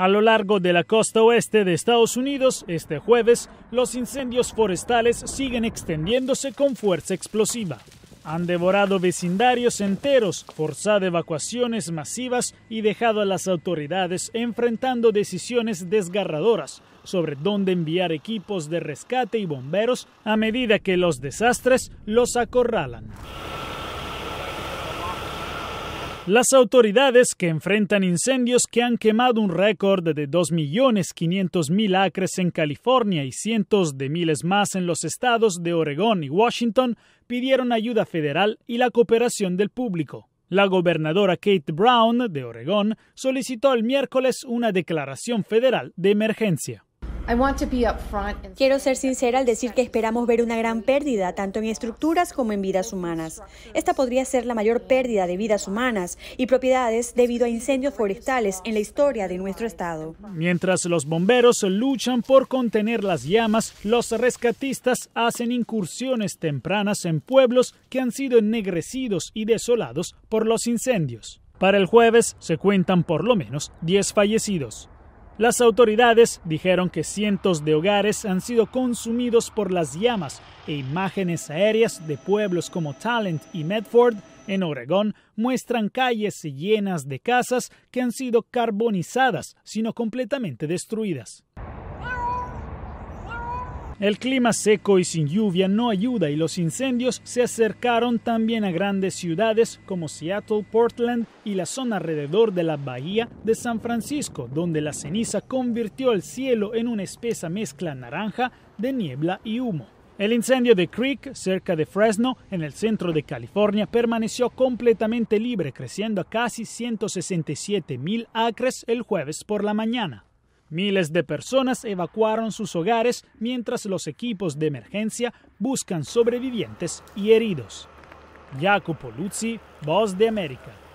A lo largo de la costa oeste de Estados Unidos, este jueves, los incendios forestales siguen extendiéndose con fuerza explosiva. Han devorado vecindarios enteros, forzado evacuaciones masivas y dejado a las autoridades enfrentando decisiones desgarradoras sobre dónde enviar equipos de rescate y bomberos a medida que los desastres los acorralan. Las autoridades que enfrentan incendios que han quemado un récord de 2.500.000 acres en California y cientos de miles más en los estados de Oregón y Washington pidieron ayuda federal y la cooperación del público. La gobernadora Kate Brown de Oregón solicitó el miércoles una declaración federal de emergencia. Quiero ser sincera al decir que esperamos ver una gran pérdida, tanto en estructuras como en vidas humanas. Esta podría ser la mayor pérdida de vidas humanas y propiedades debido a incendios forestales en la historia de nuestro estado. Mientras los bomberos luchan por contener las llamas, los rescatistas hacen incursiones tempranas en pueblos que han sido ennegrecidos y desolados por los incendios. Para el jueves se cuentan por lo menos 10 fallecidos. Las autoridades dijeron que cientos de hogares han sido consumidos por las llamas e imágenes aéreas de pueblos como Talent y Medford en Oregón muestran calles llenas de casas que han sido carbonizadas, sino completamente destruidas. El clima seco y sin lluvia no ayuda y los incendios se acercaron también a grandes ciudades como Seattle, Portland y la zona alrededor de la bahía de San Francisco, donde la ceniza convirtió el cielo en una espesa mezcla naranja de niebla y humo. El incendio de Creek, cerca de Fresno, en el centro de California, permaneció completamente libre, creciendo a casi 167 mil acres el jueves por la mañana. Miles de personas evacuaron sus hogares mientras los equipos de emergencia buscan sobrevivientes y heridos. Jacopo Luzzi, Voz de América.